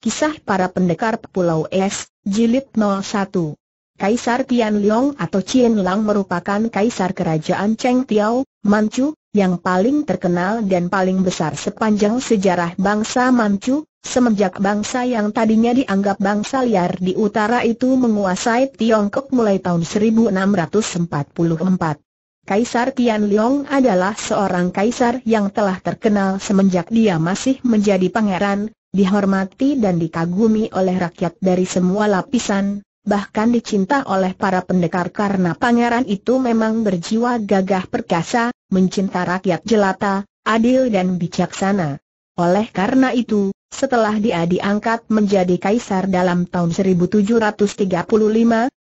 Kisah para pendekar Pulau Es, Jilid 01. Kaisar Tian Liang atau Qianlong Lang merupakan kaisar kerajaan Cheng Tiao, Manchu, yang paling terkenal dan paling besar sepanjang sejarah bangsa Manchu, semenjak bangsa yang tadinya dianggap bangsa liar di utara itu menguasai Tiongkok mulai tahun 1644. Kaisar Tian Liang adalah seorang kaisar yang telah terkenal semenjak dia masih menjadi pangeran, dihormati dan dikagumi oleh rakyat dari semua lapisan, bahkan dicinta oleh para pendekar karena pangeran itu memang berjiwa gagah perkasa, mencinta rakyat jelata, adil dan bijaksana. Oleh karena itu, setelah dia diangkat menjadi kaisar dalam tahun 1735,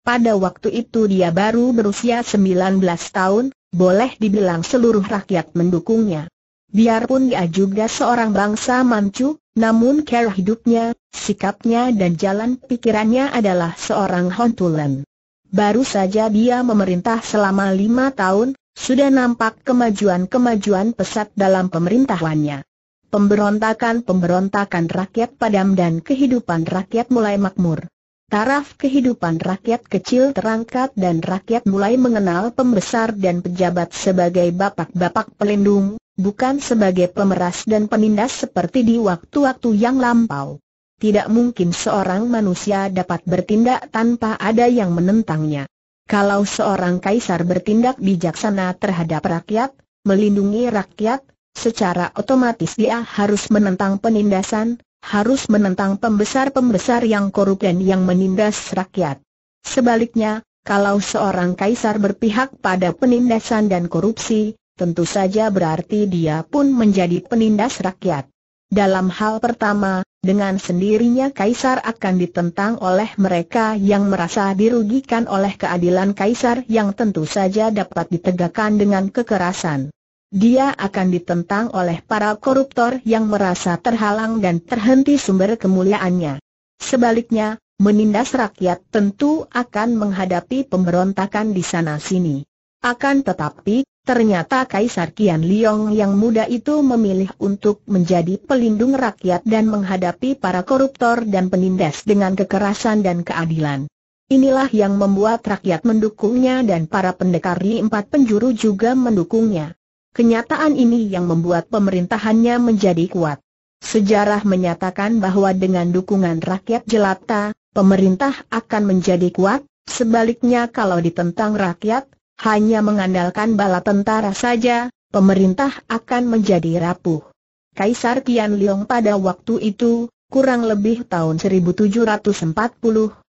pada waktu itu dia baru berusia 19 tahun, boleh dibilang seluruh rakyat mendukungnya. Biarpun dia juga seorang bangsa Manchu, namun cara hidupnya, sikapnya dan jalan pikirannya adalah seorang hontulan. Baru saja dia memerintah selama lima tahun, sudah nampak kemajuan-kemajuan pesat dalam pemerintahannya. Pemberontakan-pemberontakan rakyat padam dan kehidupan rakyat mulai makmur. Taraf kehidupan rakyat kecil terangkat dan rakyat mulai mengenal pembesar dan pejabat sebagai bapak-bapak pelindung, bukan sebagai pemeras dan penindas seperti di waktu-waktu yang lampau. Tidak mungkin seorang manusia dapat bertindak tanpa ada yang menentangnya. Kalau seorang kaisar bertindak bijaksana terhadap rakyat, melindungi rakyat, secara otomatis dia harus menentang penindasan, harus menentang pembesar-pembesar yang korup dan yang menindas rakyat. Sebaliknya, kalau seorang kaisar berpihak pada penindasan dan korupsi, tentu saja berarti dia pun menjadi penindas rakyat. Dalam hal pertama, dengan sendirinya Kaisar akan ditentang oleh mereka yang merasa dirugikan oleh keadilan Kaisar yang tentu saja dapat ditegakkan dengan kekerasan. Dia akan ditentang oleh para koruptor yang merasa terhalang dan terhenti sumber kemuliaannya. Sebaliknya, menindas rakyat tentu akan menghadapi pemberontakan di sana-sini. Akan tetapi, Ternyata Kaisar Kian Liong yang muda itu memilih untuk menjadi pelindung rakyat dan menghadapi para koruptor dan penindas dengan kekerasan dan keadilan. Inilah yang membuat rakyat mendukungnya dan para pendekar di empat penjuru juga mendukungnya. Kenyataan ini yang membuat pemerintahannya menjadi kuat. Sejarah menyatakan bahwa dengan dukungan rakyat jelata, pemerintah akan menjadi kuat, sebaliknya kalau ditentang rakyat, hanya mengandalkan bala tentara saja, pemerintah akan menjadi rapuh. Kaisar Tian Liong pada waktu itu, kurang lebih tahun 1740,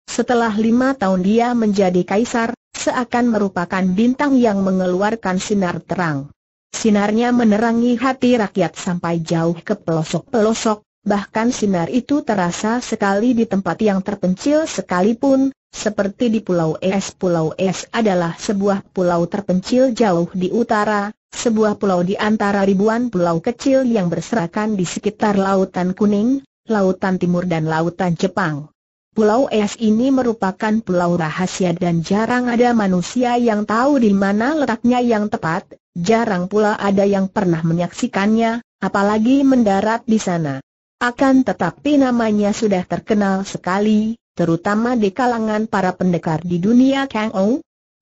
setelah lima tahun dia menjadi kaisar, seakan merupakan bintang yang mengeluarkan sinar terang. Sinarnya menerangi hati rakyat sampai jauh ke pelosok-pelosok, bahkan sinar itu terasa sekali di tempat yang terpencil sekalipun, seperti di Pulau Es Pulau Es adalah sebuah pulau terpencil jauh di utara, sebuah pulau di antara ribuan pulau kecil yang berserakan di sekitar Lautan Kuning, Lautan Timur dan Lautan Jepang. Pulau Es ini merupakan pulau rahasia dan jarang ada manusia yang tahu di mana letaknya yang tepat, jarang pula ada yang pernah menyaksikannya, apalagi mendarat di sana. Akan tetapi namanya sudah terkenal sekali, terutama di kalangan para pendekar di dunia Kang Ong.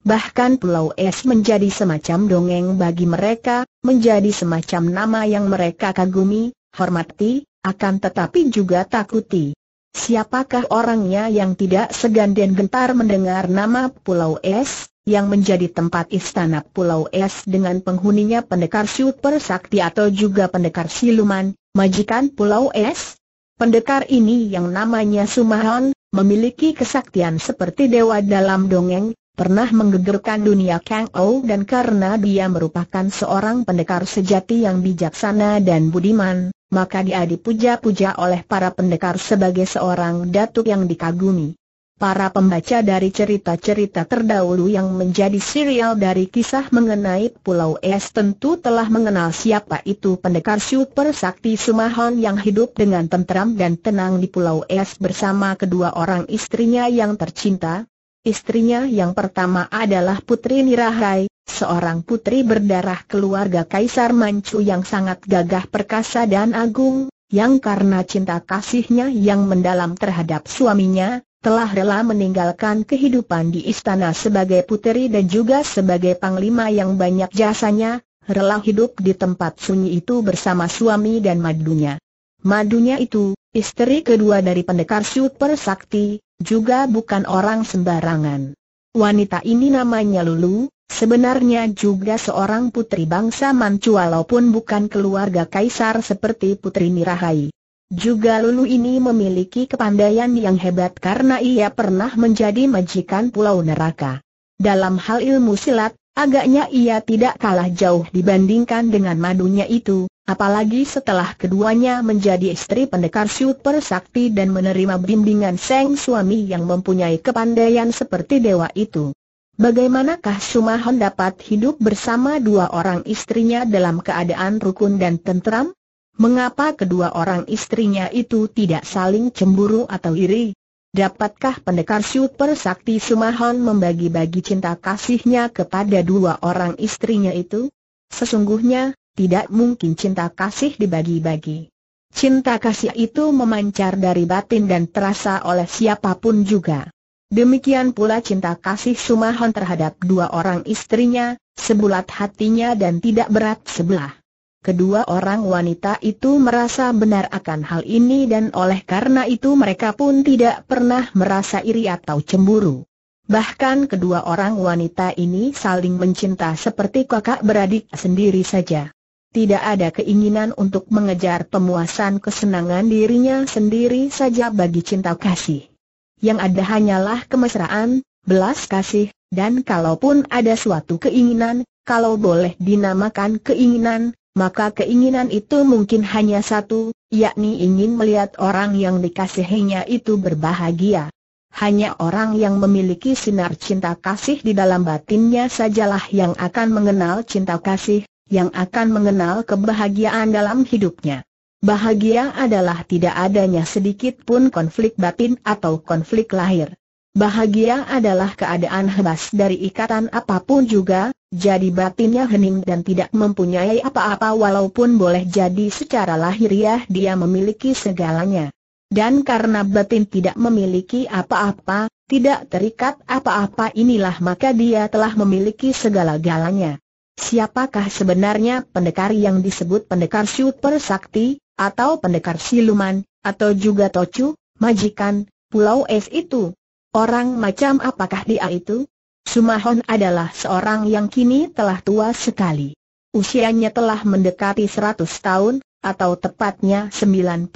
Bahkan Pulau Es menjadi semacam dongeng bagi mereka, menjadi semacam nama yang mereka kagumi, hormati, akan tetapi juga takuti. Siapakah orangnya yang tidak segan dan gentar mendengar nama Pulau Es, yang menjadi tempat istana Pulau Es dengan penghuninya pendekar super sakti atau juga pendekar siluman, majikan Pulau Es? Pendekar ini yang namanya Sumahan. Memiliki kesaktian seperti dewa dalam dongeng, pernah menggegerkan dunia Kang Ou dan karena dia merupakan seorang pendekar sejati yang bijaksana dan budiman, maka dia dipuja-puja oleh para pendekar sebagai seorang datuk yang dikagumi. Para pembaca dari cerita-cerita terdahulu yang menjadi serial dari kisah mengenai Pulau Es tentu telah mengenal siapa itu pendekar super sakti Sumahon yang hidup dengan tentram dan tenang di Pulau Es bersama kedua orang istrinya yang tercinta. Istrinya yang pertama adalah Putri Nirahai, seorang putri berdarah keluarga Kaisar Manchu yang sangat gagah perkasa dan agung, yang karena cinta kasihnya yang mendalam terhadap suaminya, telah rela meninggalkan kehidupan di istana sebagai puteri dan juga sebagai panglima yang banyak jasanya, rela hidup di tempat sunyi itu bersama suami dan madunya. Madunya itu, istri kedua dari pendekar super sakti, juga bukan orang sembarangan. Wanita ini namanya Lulu, sebenarnya juga seorang putri bangsa Manchu walaupun bukan keluarga kaisar seperti Putri Mirahai. Juga Lulu ini memiliki kepandaian yang hebat karena ia pernah menjadi majikan Pulau Neraka. Dalam hal ilmu silat, agaknya ia tidak kalah jauh dibandingkan dengan madunya itu, apalagi setelah keduanya menjadi istri pendekar super sakti dan menerima bimbingan sang suami yang mempunyai kepandaian seperti dewa itu. Bagaimanakah Sumahon dapat hidup bersama dua orang istrinya dalam keadaan rukun dan tentram? Mengapa kedua orang istrinya itu tidak saling cemburu atau iri? Dapatkah pendekar super sakti Sumahon membagi-bagi cinta kasihnya kepada dua orang istrinya itu? Sesungguhnya, tidak mungkin cinta kasih dibagi-bagi. Cinta kasih itu memancar dari batin dan terasa oleh siapapun juga. Demikian pula cinta kasih Sumahon terhadap dua orang istrinya, sebulat hatinya dan tidak berat sebelah. Kedua orang wanita itu merasa benar akan hal ini dan oleh karena itu mereka pun tidak pernah merasa iri atau cemburu. Bahkan kedua orang wanita ini saling mencinta seperti kakak beradik sendiri saja. Tidak ada keinginan untuk mengejar pemuasan kesenangan dirinya sendiri saja bagi cinta kasih. Yang ada hanyalah kemesraan, belas kasih, dan kalaupun ada suatu keinginan, kalau boleh dinamakan keinginan, maka keinginan itu mungkin hanya satu, yakni ingin melihat orang yang dikasihinya itu berbahagia. Hanya orang yang memiliki sinar cinta kasih di dalam batinnya sajalah yang akan mengenal cinta kasih, yang akan mengenal kebahagiaan dalam hidupnya. Bahagia adalah tidak adanya sedikit pun konflik batin atau konflik lahir. Bahagia adalah keadaan hebat dari ikatan apapun juga, jadi batinnya hening dan tidak mempunyai apa-apa walaupun boleh jadi secara lahiriah dia memiliki segalanya. Dan karena batin tidak memiliki apa-apa, tidak terikat apa-apa inilah maka dia telah memiliki segala-galanya. Siapakah sebenarnya pendekar yang disebut pendekar super sakti, atau pendekar siluman, atau juga tocu, majikan, pulau es itu? Orang macam apakah dia itu? Sumahon adalah seorang yang kini telah tua sekali. Usianya telah mendekati 100 tahun, atau tepatnya 95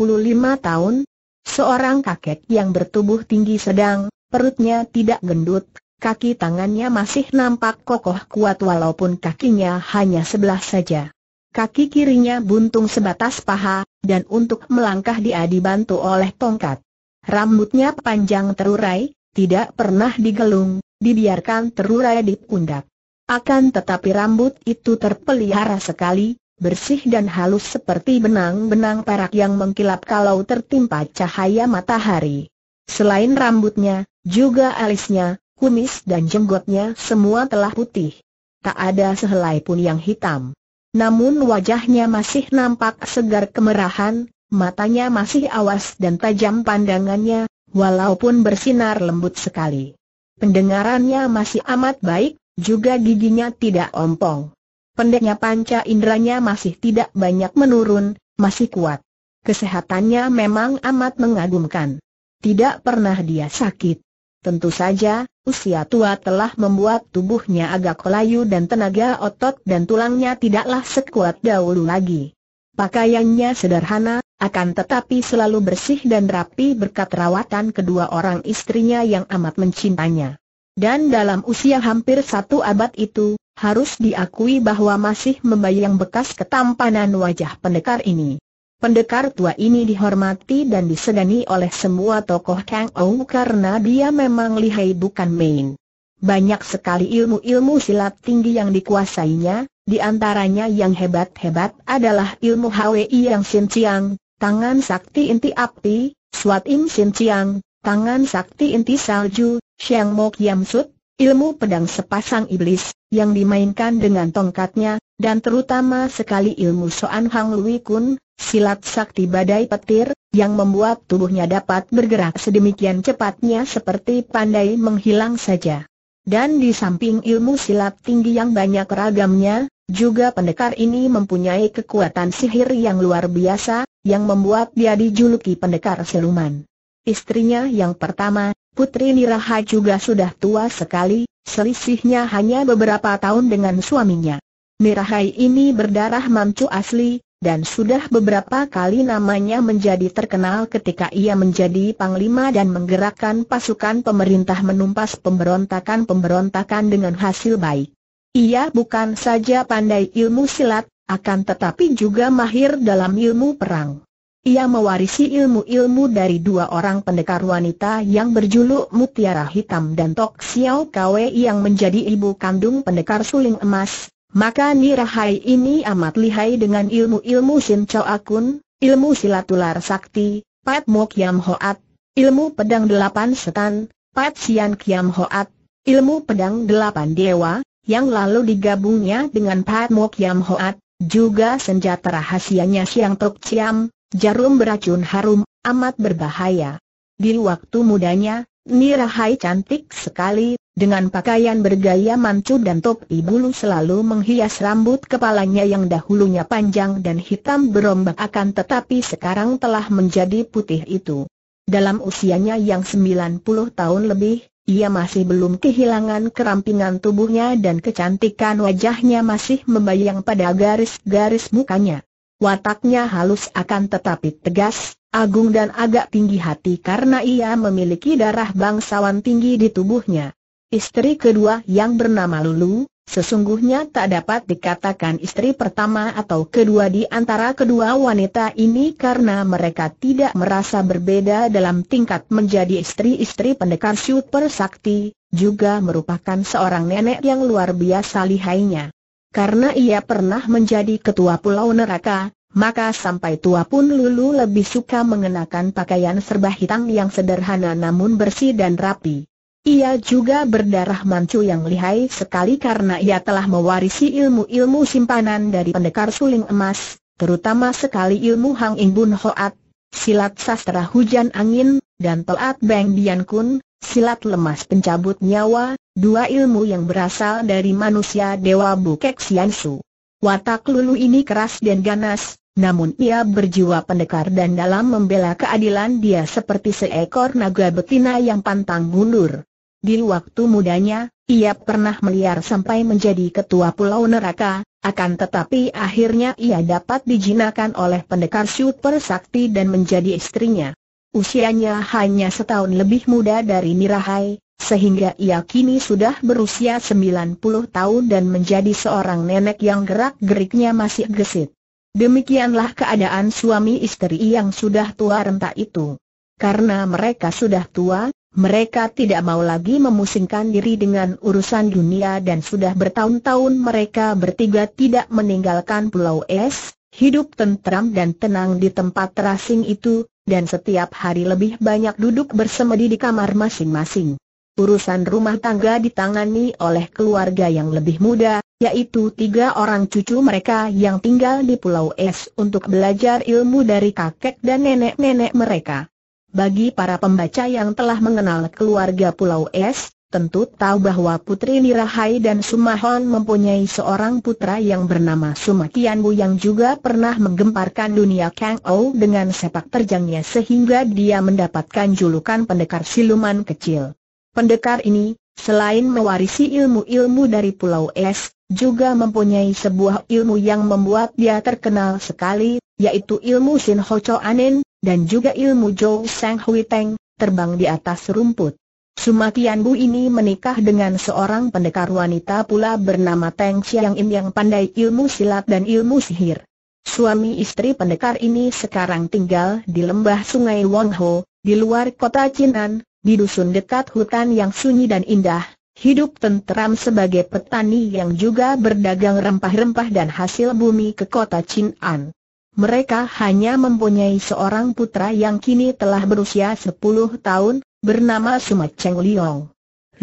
tahun. Seorang kakek yang bertubuh tinggi sedang, perutnya tidak gendut, kaki tangannya masih nampak kokoh kuat walaupun kakinya hanya sebelah saja. Kaki kirinya buntung sebatas paha, dan untuk melangkah dia dibantu oleh tongkat. Rambutnya panjang terurai, tidak pernah digelung, dibiarkan terurai di pundak. Akan tetapi rambut itu terpelihara sekali, bersih dan halus seperti benang-benang perak yang mengkilap kalau tertimpa cahaya matahari. Selain rambutnya, juga alisnya, kumis dan jenggotnya semua telah putih. Tak ada sehelai pun yang hitam. Namun wajahnya masih nampak segar kemerahan, matanya masih awas dan tajam pandangannya, walaupun bersinar lembut sekali. Pendengarannya masih amat baik, juga giginya tidak ompong. Pendeknya panca indranya masih tidak banyak menurun, masih kuat. Kesehatannya memang amat mengagumkan. Tidak pernah dia sakit. Tentu saja, usia tua telah membuat tubuhnya agak kelayu dan tenaga otot dan tulangnya tidaklah sekuat dahulu lagi. Pakaiannya sederhana, akan tetapi selalu bersih dan rapi berkat rawatan kedua orang istrinya yang amat mencintainya. Dan dalam usia hampir satu abad itu, harus diakui bahwa masih membayang bekas ketampanan wajah pendekar ini. Pendekar tua ini dihormati dan disegani oleh semua tokoh Kang Ou karena dia memang lihai bukan main. Banyak sekali ilmu-ilmu silat tinggi yang dikuasainya, di antaranya yang hebat-hebat adalah ilmu Hwi yang Sin Chiang, tangan sakti inti api, Swat Im Sin Chiang, tangan sakti inti salju, Xiang Mok Yam Sut, ilmu pedang sepasang iblis, yang dimainkan dengan tongkatnya, dan terutama sekali ilmu Soan Hang Lui Kun, silat sakti badai petir, yang membuat tubuhnya dapat bergerak sedemikian cepatnya seperti pandai menghilang saja. Dan di samping ilmu silat tinggi yang banyak ragamnya, juga pendekar ini mempunyai kekuatan sihir yang luar biasa, yang membuat dia dijuluki pendekar siluman. Istrinya yang pertama, Putri Niraha juga sudah tua sekali, selisihnya hanya beberapa tahun dengan suaminya. Nirahai ini berdarah mamcu asli, dan sudah beberapa kali namanya menjadi terkenal ketika ia menjadi panglima dan menggerakkan pasukan pemerintah menumpas pemberontakan-pemberontakan dengan hasil baik. Ia bukan saja pandai ilmu silat, akan tetapi juga mahir dalam ilmu perang. Ia mewarisi ilmu-ilmu dari dua orang pendekar wanita yang berjuluk Mutiara Hitam dan Tok Xiao Kwe yang menjadi ibu kandung pendekar suling emas, maka Nirahai ini amat lihai dengan ilmu-ilmu Sin Chow Akun, ilmu silatular sakti, Pat Mo Kiam Hoat, ilmu pedang delapan setan, Pat Sian Kiam Hoat, ilmu pedang delapan dewa, yang lalu digabungnya dengan Pat Mok Yam Hoat, juga senjata rahasianya Siang Tok Chiam, jarum beracun harum, amat berbahaya. Di waktu mudanya, Nira Nirahai cantik sekali, dengan pakaian bergaya mancu dan topi bulu selalu menghias rambut kepalanya yang dahulunya panjang dan hitam berombak akan tetapi sekarang telah menjadi putih itu. Dalam usianya yang 90 tahun lebih, ia masih belum kehilangan kerampingan tubuhnya dan kecantikan wajahnya masih membayang pada garis-garis mukanya. Wataknya halus akan tetapi tegas, agung dan agak tinggi hati karena ia memiliki darah bangsawan tinggi di tubuhnya. Istri kedua yang bernama Lulu, Sesungguhnya tak dapat dikatakan istri pertama atau kedua di antara kedua wanita ini karena mereka tidak merasa berbeda dalam tingkat menjadi istri-istri pendekar super sakti, juga merupakan seorang nenek yang luar biasa lihainya. Karena ia pernah menjadi ketua pulau neraka, maka sampai tua pun Lulu lebih suka mengenakan pakaian serba hitam yang sederhana namun bersih dan rapi. Ia juga berdarah mancu yang lihai sekali karena ia telah mewarisi ilmu-ilmu simpanan dari pendekar suling emas, terutama sekali ilmu Hang In Bun Hoat, silat sastra hujan angin, dan Toat Beng Dian Kun, silat lemas pencabut nyawa, dua ilmu yang berasal dari manusia Dewa Bukek Sian Su. Watak Lulu ini keras dan ganas, namun ia berjiwa pendekar dan dalam membela keadilan dia seperti seekor naga betina yang pantang mundur. Di waktu mudanya, ia pernah meliar sampai menjadi ketua pulau neraka, akan tetapi akhirnya ia dapat dijinakan oleh pendekar super sakti dan menjadi istrinya. Usianya hanya setahun lebih muda dari Mirahai, sehingga ia kini sudah berusia 90 tahun dan menjadi seorang nenek yang gerak-geriknya masih gesit. Demikianlah keadaan suami istri yang sudah tua renta itu. Karena mereka sudah tua, mereka tidak mau lagi memusingkan diri dengan urusan dunia dan sudah bertahun-tahun mereka bertiga tidak meninggalkan Pulau Es, hidup tentram dan tenang di tempat terasing itu, dan setiap hari lebih banyak duduk bersemedi di kamar masing-masing. Urusan rumah tangga ditangani oleh keluarga yang lebih muda, yaitu tiga orang cucu mereka yang tinggal di Pulau Es untuk belajar ilmu dari kakek dan nenek-nenek mereka. Bagi para pembaca yang telah mengenal keluarga Pulau Es, tentu tahu bahwa Putri Nirahai dan Sumahon mempunyai seorang putra yang bernama Sumakianbu yang juga pernah menggemparkan dunia Kang Ou dengan sepak terjangnya sehingga dia mendapatkan julukan pendekar siluman kecil. Pendekar ini, selain mewarisi ilmu-ilmu dari Pulau Es, juga mempunyai sebuah ilmu yang membuat dia terkenal sekali, yaitu ilmu Sin Ho Cho Anin, dan juga ilmu Zhou Sang Hui teng terbang di atas rumput. Sumatian Bu ini menikah dengan seorang pendekar wanita pula bernama Teng Chiang Im yang pandai ilmu silat dan ilmu sihir. Suami istri pendekar ini sekarang tinggal di lembah sungai Ho di luar kota Chinan, di dusun dekat hutan yang sunyi dan indah, hidup tentram sebagai petani yang juga berdagang rempah-rempah dan hasil bumi ke kota Chinan. Mereka hanya mempunyai seorang putra yang kini telah berusia 10 tahun, bernama Suma Cheng Liong.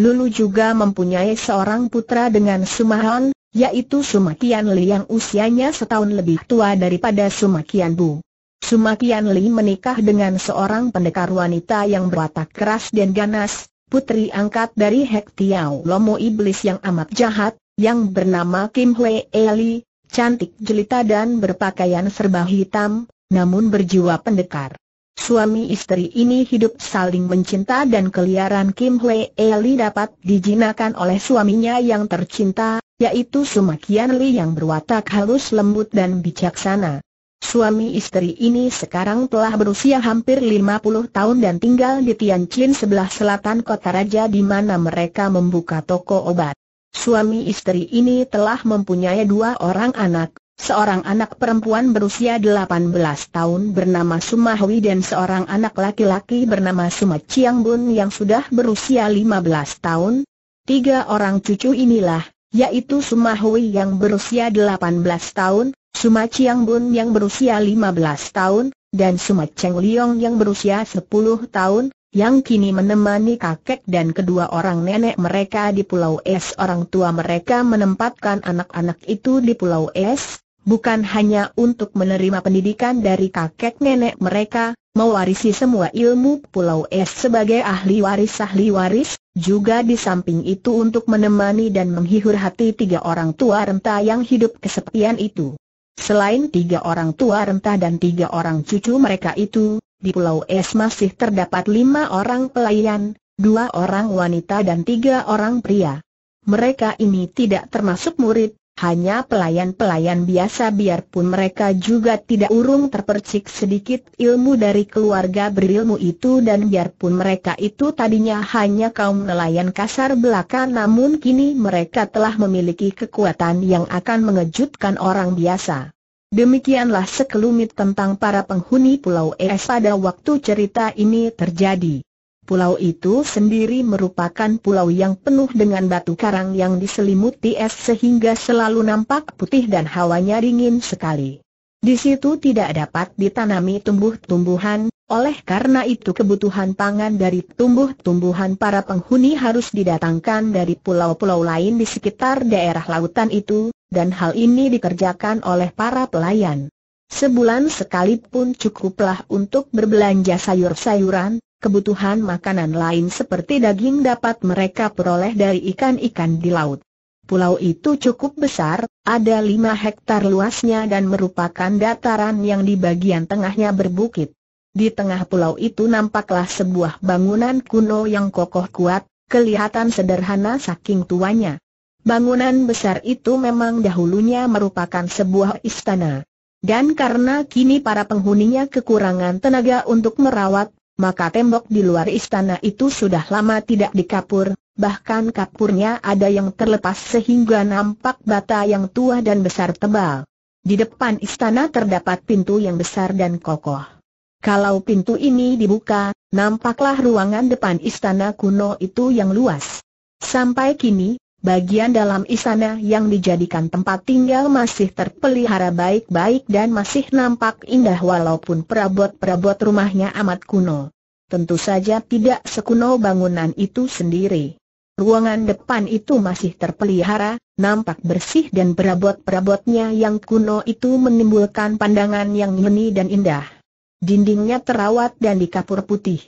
Lulu juga mempunyai seorang putra dengan Sumahan, yaitu Suma Kian Li yang usianya setahun lebih tua daripada Suma Kian Bu. Suma Kian Li menikah dengan seorang pendekar wanita yang berwatak keras dan ganas, putri angkat dari Hek Tiao Lomo Iblis yang amat jahat, yang bernama Kim Hwee Eli, cantik jelita dan berpakaian serba hitam, namun berjiwa pendekar. Suami istri ini hidup saling mencinta dan keliaran Kim Hwee Eli dapat dijinakan oleh suaminya yang tercinta, yaitu Sumakian Li yang berwatak halus lembut dan bijaksana. Suami istri ini sekarang telah berusia hampir 50 tahun dan tinggal di Tianjin sebelah selatan kota raja di mana mereka membuka toko obat. Suami istri ini telah mempunyai dua orang anak, seorang anak perempuan berusia 18 tahun bernama Sumahwi dan seorang anak laki-laki bernama Suma Chiang Bun yang sudah berusia 15 tahun. Tiga orang cucu inilah, yaitu Sumahwi yang berusia 18 tahun, Suma Chiang Bun yang berusia 15 tahun, dan Suma Cheng Liong yang berusia 10 tahun, yang kini menemani kakek dan kedua orang nenek mereka di Pulau Es. Orang tua mereka menempatkan anak-anak itu di Pulau Es, bukan hanya untuk menerima pendidikan dari kakek nenek mereka, mewarisi semua ilmu Pulau Es sebagai ahli waris ahli waris, juga di samping itu untuk menemani dan menghibur hati tiga orang tua renta yang hidup kesepian itu. Selain tiga orang tua renta dan tiga orang cucu mereka itu, di Pulau Es masih terdapat lima orang pelayan, dua orang wanita dan tiga orang pria. Mereka ini tidak termasuk murid, hanya pelayan-pelayan biasa biarpun mereka juga tidak urung terpercik sedikit ilmu dari keluarga berilmu itu dan biarpun mereka itu tadinya hanya kaum nelayan kasar belaka namun kini mereka telah memiliki kekuatan yang akan mengejutkan orang biasa. Demikianlah sekelumit tentang para penghuni Pulau Es pada waktu cerita ini terjadi. Pulau itu sendiri merupakan pulau yang penuh dengan batu karang yang diselimuti es sehingga selalu nampak putih dan hawanya dingin sekali. Di situ tidak dapat ditanami tumbuh-tumbuhan, oleh karena itu kebutuhan pangan dari tumbuh-tumbuhan para penghuni harus didatangkan dari pulau-pulau lain di sekitar daerah lautan itu, dan hal ini dikerjakan oleh para pelayan. Sebulan sekalipun cukuplah untuk berbelanja sayur-sayuran, kebutuhan makanan lain seperti daging dapat mereka peroleh dari ikan-ikan di laut. Pulau itu cukup besar, ada 5 hektar luasnya dan merupakan dataran yang di bagian tengahnya berbukit. Di tengah pulau itu nampaklah sebuah bangunan kuno yang kokoh kuat, kelihatan sederhana saking tuanya. Bangunan besar itu memang dahulunya merupakan sebuah istana. Dan karena kini para penghuninya kekurangan tenaga untuk merawat, maka tembok di luar istana itu sudah lama tidak dikapur, bahkan kapurnya ada yang terlepas sehingga nampak bata yang tua dan besar tebal. Di depan istana terdapat pintu yang besar dan kokoh. Kalau pintu ini dibuka, nampaklah ruangan depan istana kuno itu yang luas. Sampai kini, Bagian dalam istana yang dijadikan tempat tinggal masih terpelihara baik-baik dan masih nampak indah walaupun perabot-perabot rumahnya amat kuno. Tentu saja tidak sekuno bangunan itu sendiri. Ruangan depan itu masih terpelihara, nampak bersih dan perabot-perabotnya yang kuno itu menimbulkan pandangan yang nyeni dan indah. Dindingnya terawat dan dikapur putih.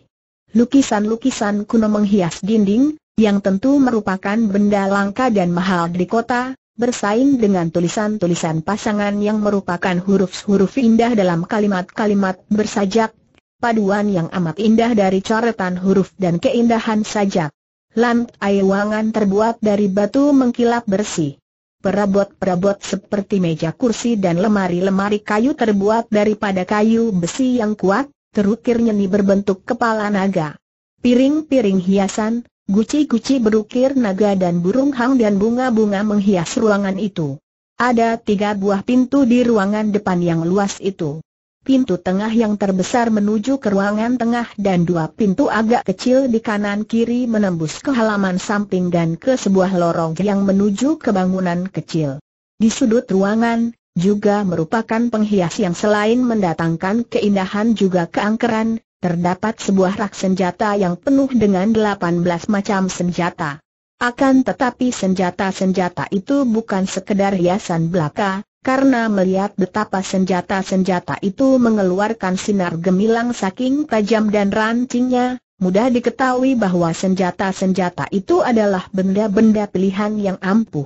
Lukisan-lukisan kuno menghias dinding, yang tentu merupakan benda langka dan mahal di kota, bersaing dengan tulisan-tulisan pasangan yang merupakan huruf-huruf indah dalam kalimat-kalimat bersajak, paduan yang amat indah dari coretan huruf dan keindahan sajak. Lantai ruangan terbuat dari batu mengkilap bersih. Perabot-perabot seperti meja kursi dan lemari-lemari kayu terbuat daripada kayu besi yang kuat, terukir nyeni berbentuk kepala naga. Piring-piring hiasan, Guci-guci berukir naga dan burung hang dan bunga-bunga menghias ruangan itu. Ada tiga buah pintu di ruangan depan yang luas itu. Pintu tengah yang terbesar menuju ke ruangan tengah dan dua pintu agak kecil di kanan-kiri menembus ke halaman samping dan ke sebuah lorong yang menuju ke bangunan kecil. Di sudut ruangan, juga merupakan penghias yang selain mendatangkan keindahan juga keangkeran, terdapat sebuah rak senjata yang penuh dengan 18 macam senjata. Akan tetapi senjata-senjata itu bukan sekedar hiasan belaka, karena melihat betapa senjata-senjata itu mengeluarkan sinar gemilang saking tajam dan rancinya, mudah diketahui bahwa senjata-senjata itu adalah benda-benda pilihan yang ampuh.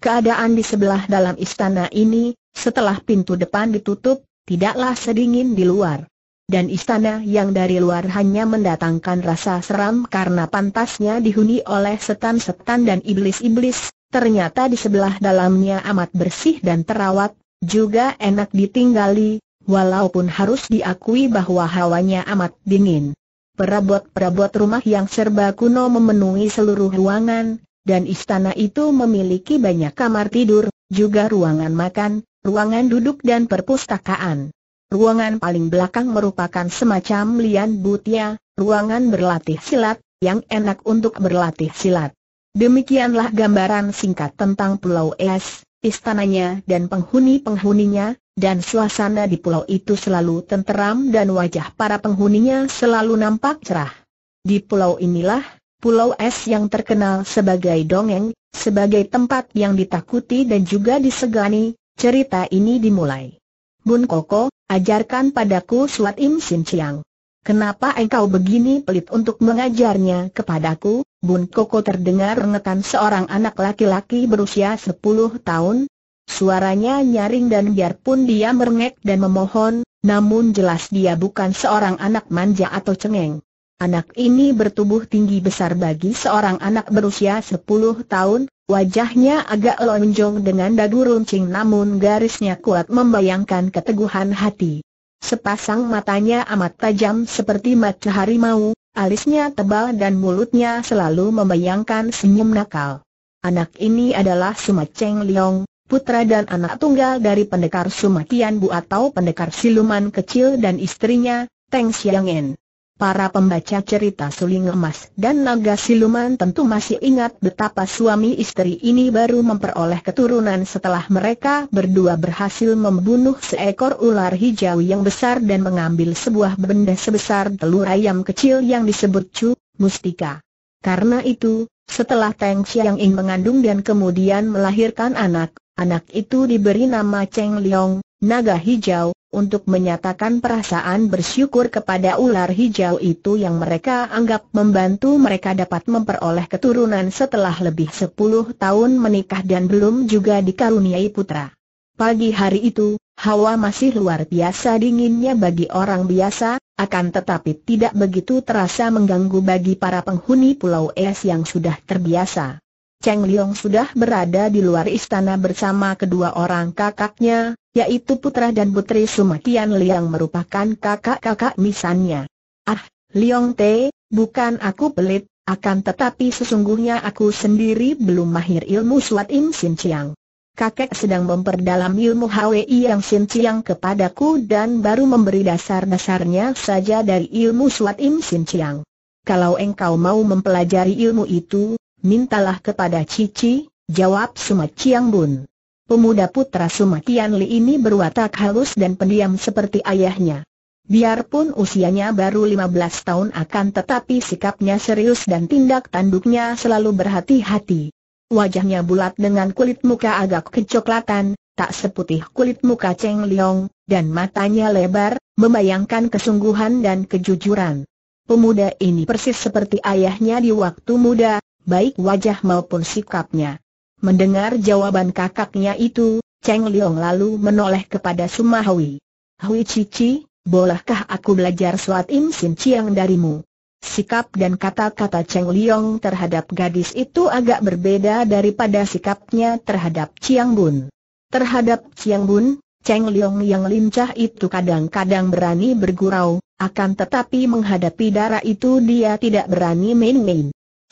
Keadaan di sebelah dalam istana ini, setelah pintu depan ditutup, tidaklah sedingin di luar dan istana yang dari luar hanya mendatangkan rasa seram karena pantasnya dihuni oleh setan-setan dan iblis-iblis, ternyata di sebelah dalamnya amat bersih dan terawat, juga enak ditinggali, walaupun harus diakui bahwa hawanya amat dingin. Perabot-perabot rumah yang serba kuno memenuhi seluruh ruangan, dan istana itu memiliki banyak kamar tidur, juga ruangan makan, ruangan duduk dan perpustakaan. Ruangan paling belakang merupakan semacam lian butia, ya, ruangan berlatih silat, yang enak untuk berlatih silat. Demikianlah gambaran singkat tentang Pulau Es, istananya dan penghuni-penghuninya, dan suasana di pulau itu selalu tenteram dan wajah para penghuninya selalu nampak cerah. Di pulau inilah, Pulau Es yang terkenal sebagai dongeng, sebagai tempat yang ditakuti dan juga disegani, cerita ini dimulai. Bun Koko, ajarkan padaku Suat Im Sin Chiang. Kenapa engkau begini pelit untuk mengajarnya kepadaku? Bun Koko terdengar rengetan seorang anak laki-laki berusia 10 tahun. Suaranya nyaring dan biarpun dia merengek dan memohon, namun jelas dia bukan seorang anak manja atau cengeng. Anak ini bertubuh tinggi besar bagi seorang anak berusia 10 tahun, Wajahnya agak lonjong dengan dagu runcing namun garisnya kuat membayangkan keteguhan hati. Sepasang matanya amat tajam seperti mata harimau, alisnya tebal dan mulutnya selalu membayangkan senyum nakal. Anak ini adalah Cheng Liong, putra dan anak tunggal dari pendekar Sumatian Bu atau pendekar siluman kecil dan istrinya, Teng En. Para pembaca cerita Suling Emas dan Naga Siluman tentu masih ingat betapa suami istri ini baru memperoleh keturunan setelah mereka berdua berhasil membunuh seekor ular hijau yang besar dan mengambil sebuah benda sebesar telur ayam kecil yang disebut Chu Mustika. Karena itu, setelah Teng Xiang Ing mengandung dan kemudian melahirkan anak, anak itu diberi nama Cheng Liong, Naga Hijau, untuk menyatakan perasaan bersyukur kepada ular hijau itu yang mereka anggap membantu mereka dapat memperoleh keturunan setelah lebih sepuluh tahun menikah dan belum juga dikaruniai putra. Pagi hari itu, hawa masih luar biasa dinginnya bagi orang biasa, akan tetapi tidak begitu terasa mengganggu bagi para penghuni Pulau Es yang sudah terbiasa. Cheng Liong sudah berada di luar istana bersama kedua orang kakaknya, yaitu putra dan putri Sumatian Liang merupakan kakak-kakak misannya. Ah, Liong Te, bukan aku pelit, akan tetapi sesungguhnya aku sendiri belum mahir ilmu suat Im Sin Chiang. Kakek sedang memperdalam ilmu Hwi yang Sin Chiang kepadaku dan baru memberi dasar-dasarnya saja dari ilmu suat Im Sin Chiang. Kalau engkau mau mempelajari ilmu itu, Mintalah kepada Cici, jawab Suma Chiang Bun. Pemuda putra Suma Tian Li ini berwatak halus dan pendiam seperti ayahnya. Biarpun usianya baru 15 tahun akan tetapi sikapnya serius dan tindak tanduknya selalu berhati-hati. Wajahnya bulat dengan kulit muka agak kecoklatan, tak seputih kulit muka Cheng Liong, dan matanya lebar, membayangkan kesungguhan dan kejujuran. Pemuda ini persis seperti ayahnya di waktu muda, baik wajah maupun sikapnya. Mendengar jawaban kakaknya itu, Cheng Liang lalu menoleh kepada Sumahui. Hui Cici, bolehkah aku belajar suat Im Sin Chiang darimu? Sikap dan kata-kata Cheng Liang terhadap gadis itu agak berbeda daripada sikapnya terhadap Ciang Bun. Terhadap Ciang Bun, Cheng Liang yang lincah itu kadang-kadang berani bergurau, akan tetapi menghadapi darah itu dia tidak berani main-main.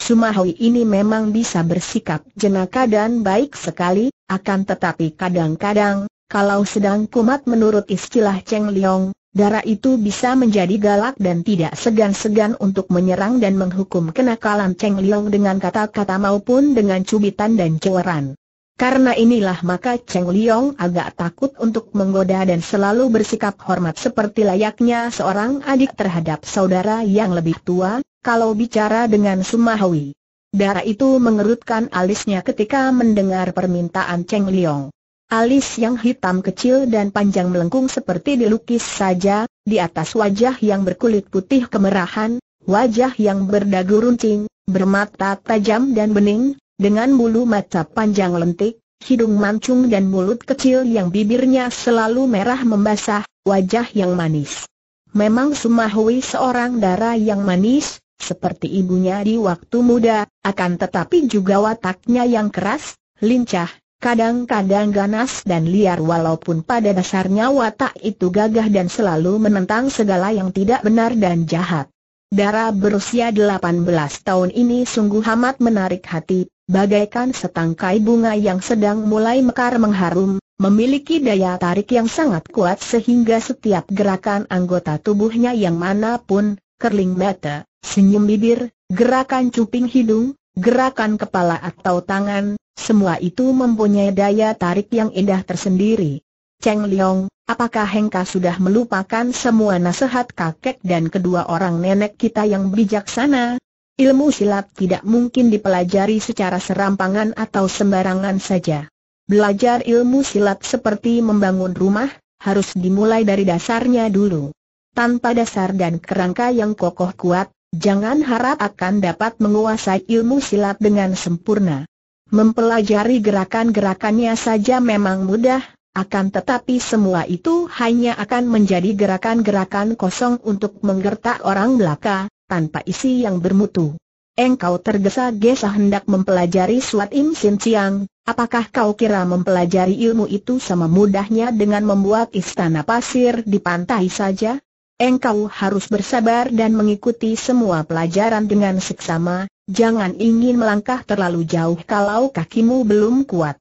Sumahui ini memang bisa bersikap jenaka dan baik sekali, akan tetapi kadang-kadang, kalau sedang kumat menurut istilah Cheng Liong, darah itu bisa menjadi galak dan tidak segan-segan untuk menyerang dan menghukum kenakalan Cheng Liong dengan kata-kata maupun dengan cubitan dan ceweran. Karena inilah maka Cheng Liong agak takut untuk menggoda dan selalu bersikap hormat seperti layaknya seorang adik terhadap saudara yang lebih tua, kalau bicara dengan Sumahui. Darah itu mengerutkan alisnya ketika mendengar permintaan Cheng Liong. Alis yang hitam kecil dan panjang melengkung seperti dilukis saja, di atas wajah yang berkulit putih kemerahan, wajah yang berdagu runcing, bermata tajam dan bening, dengan bulu mata panjang lentik, hidung mancung dan mulut kecil yang bibirnya selalu merah membasah, wajah yang manis. Memang Sumahui seorang darah yang manis, seperti ibunya di waktu muda, akan tetapi juga wataknya yang keras, lincah, kadang-kadang ganas dan liar walaupun pada dasarnya watak itu gagah dan selalu menentang segala yang tidak benar dan jahat. Dara berusia 18 tahun ini sungguh amat menarik hati, bagaikan setangkai bunga yang sedang mulai mekar mengharum, memiliki daya tarik yang sangat kuat sehingga setiap gerakan anggota tubuhnya yang manapun, kerling mata, senyum bibir, gerakan cuping hidung, gerakan kepala atau tangan, semua itu mempunyai daya tarik yang indah tersendiri. Cheng Liong, apakah Hengka sudah melupakan semua nasihat kakek dan kedua orang nenek kita yang bijaksana? Ilmu silat tidak mungkin dipelajari secara serampangan atau sembarangan saja. Belajar ilmu silat seperti membangun rumah, harus dimulai dari dasarnya dulu tanpa dasar dan kerangka yang kokoh kuat, jangan harap akan dapat menguasai ilmu silat dengan sempurna. Mempelajari gerakan-gerakannya saja memang mudah, akan tetapi semua itu hanya akan menjadi gerakan-gerakan kosong untuk menggertak orang belaka, tanpa isi yang bermutu. Engkau tergesa-gesa hendak mempelajari suat Im Sin siang, apakah kau kira mempelajari ilmu itu sama mudahnya dengan membuat istana pasir di pantai saja? Engkau harus bersabar dan mengikuti semua pelajaran dengan seksama, jangan ingin melangkah terlalu jauh kalau kakimu belum kuat.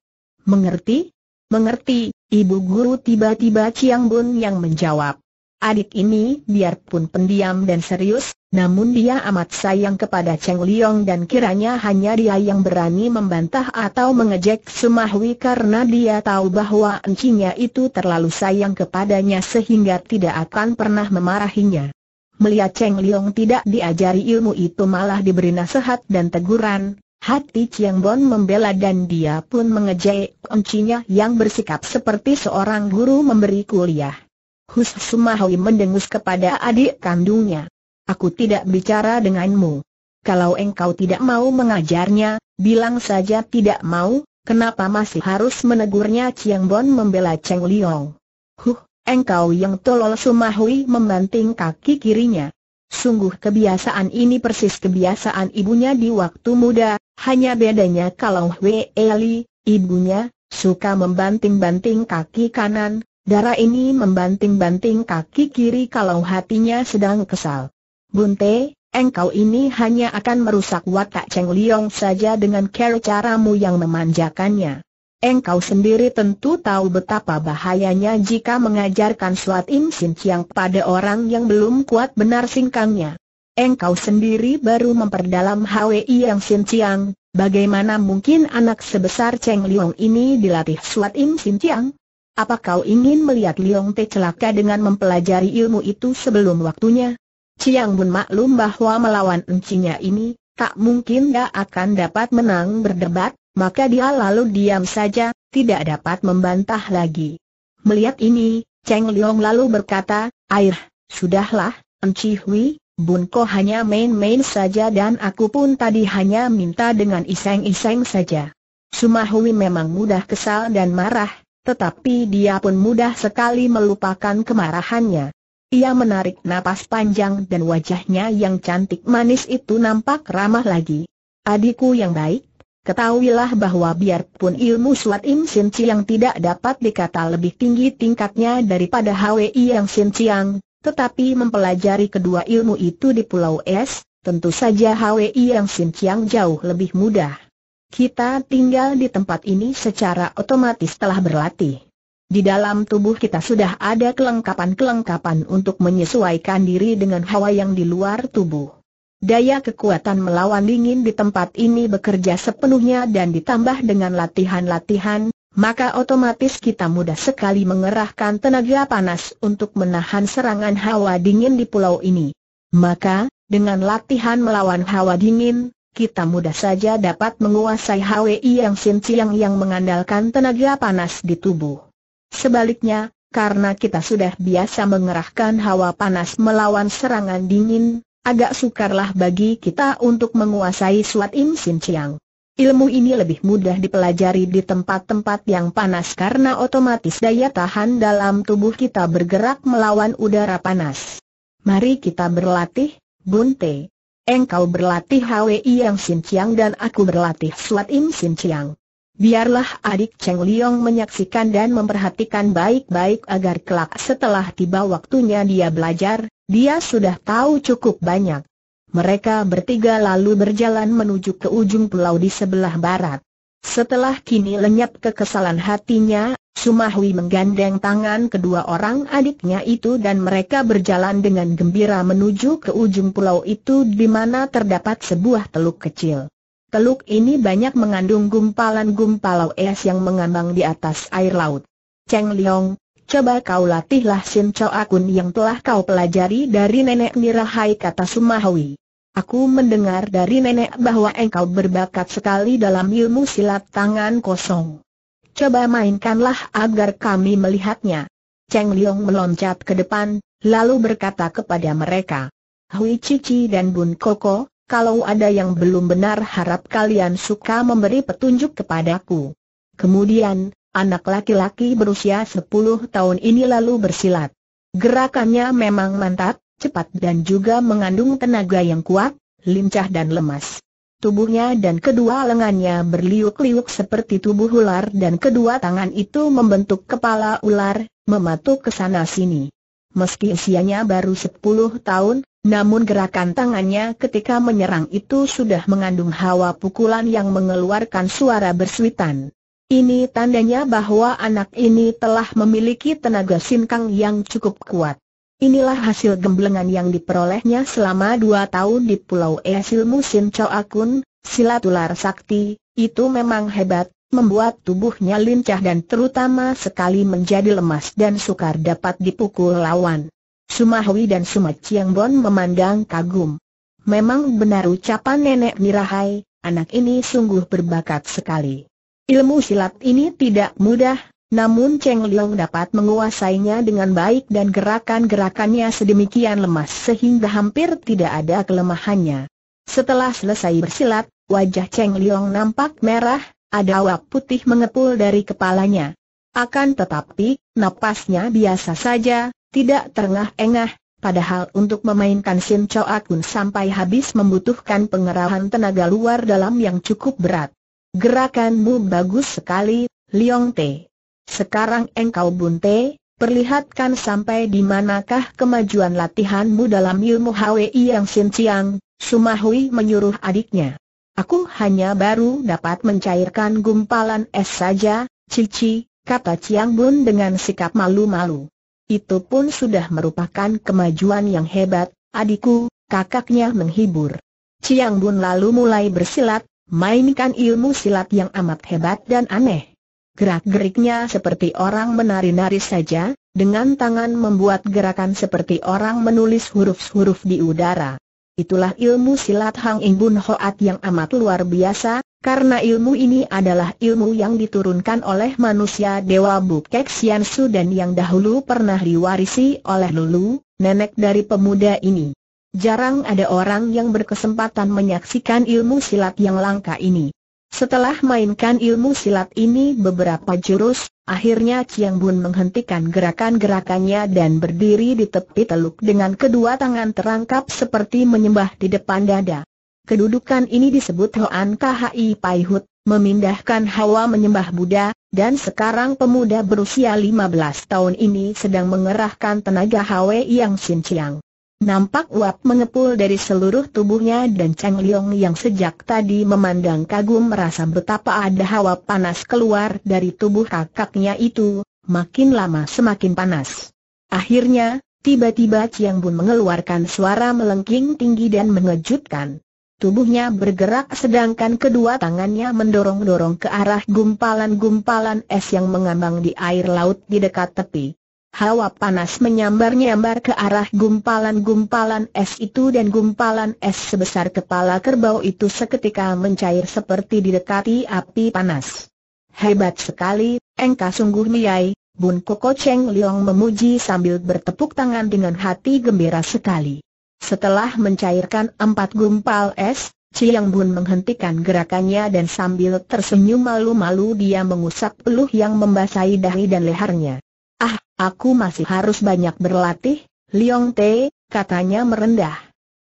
Mengerti? Mengerti, Ibu Guru tiba-tiba Ciang Bun yang menjawab. Adik ini biarpun pendiam dan serius, namun dia amat sayang kepada Cheng Liong dan kiranya hanya dia yang berani membantah atau mengejek Sumahwi karena dia tahu bahwa encinya itu terlalu sayang kepadanya sehingga tidak akan pernah memarahinya. Melihat Cheng Liong tidak diajari ilmu itu malah diberi nasihat dan teguran, hati Chiang Bon membela dan dia pun mengejek encinya yang bersikap seperti seorang guru memberi kuliah. Hus Sumahui mendengus kepada adik kandungnya. Aku tidak bicara denganmu. Kalau engkau tidak mau mengajarnya, bilang saja tidak mau, kenapa masih harus menegurnya Chiang Bon membela Cheng Liong? Huh, engkau yang tolol Sumahui membanting kaki kirinya. Sungguh kebiasaan ini persis kebiasaan ibunya di waktu muda, hanya bedanya kalau Hwe Eli, ibunya, suka membanting-banting kaki kanan, Darah ini membanting-banting kaki kiri kalau hatinya sedang kesal. Bunte, engkau ini hanya akan merusak watak Cheng Liong saja dengan cara caramu yang memanjakannya. Engkau sendiri tentu tahu betapa bahayanya jika mengajarkan suat im sin yang pada orang yang belum kuat benar singkangnya. Engkau sendiri baru memperdalam HWI yang sin Ciang, bagaimana mungkin anak sebesar Cheng Liong ini dilatih suat im sin Ciang? Apa kau ingin melihat Liong Te celaka dengan mempelajari ilmu itu sebelum waktunya? Chiang Bun maklum bahwa melawan encinya ini, tak mungkin dia akan dapat menang berdebat, maka dia lalu diam saja, tidak dapat membantah lagi. Melihat ini, Cheng Liong lalu berkata, Air, sudahlah, Enci Hui, Bun Ko hanya main-main saja dan aku pun tadi hanya minta dengan iseng-iseng saja. Sumahui memang mudah kesal dan marah, tetapi dia pun mudah sekali melupakan kemarahannya. Ia menarik napas panjang dan wajahnya yang cantik manis itu nampak ramah lagi. Adikku yang baik, ketahuilah bahwa biarpun ilmu Suat Im Sin Ciang tidak dapat dikata lebih tinggi tingkatnya daripada HWI yang Sin Ciang, tetapi mempelajari kedua ilmu itu di Pulau Es, tentu saja HWI yang Sin Ciang jauh lebih mudah. Kita tinggal di tempat ini secara otomatis telah berlatih. Di dalam tubuh kita sudah ada kelengkapan-kelengkapan untuk menyesuaikan diri dengan hawa yang di luar tubuh. Daya kekuatan melawan dingin di tempat ini bekerja sepenuhnya dan ditambah dengan latihan-latihan, maka otomatis kita mudah sekali mengerahkan tenaga panas untuk menahan serangan hawa dingin di pulau ini. Maka, dengan latihan melawan hawa dingin, kita mudah saja dapat menguasai HWI yang Sin yang mengandalkan tenaga panas di tubuh. Sebaliknya, karena kita sudah biasa mengerahkan hawa panas melawan serangan dingin, agak sukarlah bagi kita untuk menguasai Suat Im Sin Ilmu ini lebih mudah dipelajari di tempat-tempat yang panas karena otomatis daya tahan dalam tubuh kita bergerak melawan udara panas. Mari kita berlatih, Bunte. Engkau berlatih HWI yang Chiang dan aku berlatih Suat Im Chiang. Biarlah adik Cheng Liong menyaksikan dan memperhatikan baik-baik agar kelak setelah tiba waktunya dia belajar, dia sudah tahu cukup banyak. Mereka bertiga lalu berjalan menuju ke ujung pulau di sebelah barat. Setelah kini lenyap kekesalan hatinya, Sumahwi menggandeng tangan kedua orang adiknya itu dan mereka berjalan dengan gembira menuju ke ujung pulau itu di mana terdapat sebuah teluk kecil. Teluk ini banyak mengandung gumpalan-gumpalau es yang mengambang di atas air laut. Cheng Liong, coba kau latihlah Sin Chow Akun yang telah kau pelajari dari nenek Mirahai kata Sumahwi. Aku mendengar dari nenek bahwa engkau berbakat sekali dalam ilmu silat tangan kosong. Coba mainkanlah agar kami melihatnya. Cheng Liong meloncat ke depan, lalu berkata kepada mereka. Hui Cici dan Bun Koko, kalau ada yang belum benar harap kalian suka memberi petunjuk kepadaku. Kemudian, anak laki-laki berusia 10 tahun ini lalu bersilat. Gerakannya memang mantap, cepat dan juga mengandung tenaga yang kuat, lincah dan lemas. Tubuhnya dan kedua lengannya berliuk-liuk seperti tubuh ular dan kedua tangan itu membentuk kepala ular, mematuk ke sana sini. Meski usianya baru sepuluh tahun, namun gerakan tangannya ketika menyerang itu sudah mengandung hawa pukulan yang mengeluarkan suara bersuitan. Ini tandanya bahwa anak ini telah memiliki tenaga sinkang yang cukup kuat. Inilah hasil gemblengan yang diperolehnya selama dua tahun di Pulau Esil Musin Choa Kun, silatular sakti, itu memang hebat, membuat tubuhnya lincah dan terutama sekali menjadi lemas dan sukar dapat dipukul lawan. Sumahwi dan Sumat Ciangbon memandang kagum. Memang benar ucapan nenek Mirahai, anak ini sungguh berbakat sekali. Ilmu silat ini tidak mudah, namun Cheng Liang dapat menguasainya dengan baik dan gerakan-gerakannya sedemikian lemas sehingga hampir tidak ada kelemahannya. Setelah selesai bersilat, wajah Cheng Liang nampak merah, ada awak putih mengepul dari kepalanya. Akan tetapi, napasnya biasa saja, tidak terengah-engah, padahal untuk memainkan Sim Chow Akun sampai habis membutuhkan pengerahan tenaga luar dalam yang cukup berat. Gerakanmu bagus sekali, Liang Te. Sekarang engkau bunte, perlihatkan sampai di manakah kemajuan latihanmu dalam ilmu Hwi yang Sin Sumahui menyuruh adiknya. Aku hanya baru dapat mencairkan gumpalan es saja, Cici, kata Chiang Bun dengan sikap malu-malu. Itu pun sudah merupakan kemajuan yang hebat, adikku, kakaknya menghibur. Chiang Bun lalu mulai bersilat, mainkan ilmu silat yang amat hebat dan aneh. Gerak-geriknya seperti orang menari-nari saja, dengan tangan membuat gerakan seperti orang menulis huruf-huruf di udara. Itulah ilmu silat Hang In Bun Hoat yang amat luar biasa, karena ilmu ini adalah ilmu yang diturunkan oleh manusia Dewa Bukek Sian Su dan yang dahulu pernah diwarisi oleh Lulu, nenek dari pemuda ini. Jarang ada orang yang berkesempatan menyaksikan ilmu silat yang langka ini. Setelah mainkan ilmu silat ini beberapa jurus, akhirnya Chiang Bun menghentikan gerakan-gerakannya dan berdiri di tepi teluk dengan kedua tangan terangkap seperti menyembah di depan dada. Kedudukan ini disebut Hoan Kahai Pai Hut, memindahkan hawa menyembah Buddha, dan sekarang pemuda berusia 15 tahun ini sedang mengerahkan tenaga Hwe Yang Sin Chiang. Nampak uap mengepul dari seluruh tubuhnya dan Chang Liong yang sejak tadi memandang kagum merasa betapa ada hawa panas keluar dari tubuh kakaknya itu, makin lama semakin panas. Akhirnya, tiba-tiba Chiang Bun mengeluarkan suara melengking tinggi dan mengejutkan. Tubuhnya bergerak sedangkan kedua tangannya mendorong-dorong ke arah gumpalan-gumpalan es yang mengambang di air laut di dekat tepi. Hawa panas menyambar-nyambar ke arah gumpalan-gumpalan es itu dan gumpalan es sebesar kepala kerbau itu seketika mencair seperti didekati api panas. Hebat sekali, engkau sungguh miyai, Bun Koko Cheng Leong memuji sambil bertepuk tangan dengan hati gembira sekali. Setelah mencairkan empat gumpal es, Chiang Bun menghentikan gerakannya dan sambil tersenyum malu-malu dia mengusap peluh yang membasahi dahi dan lehernya. Ah, aku masih harus banyak berlatih, Liong Te, katanya merendah.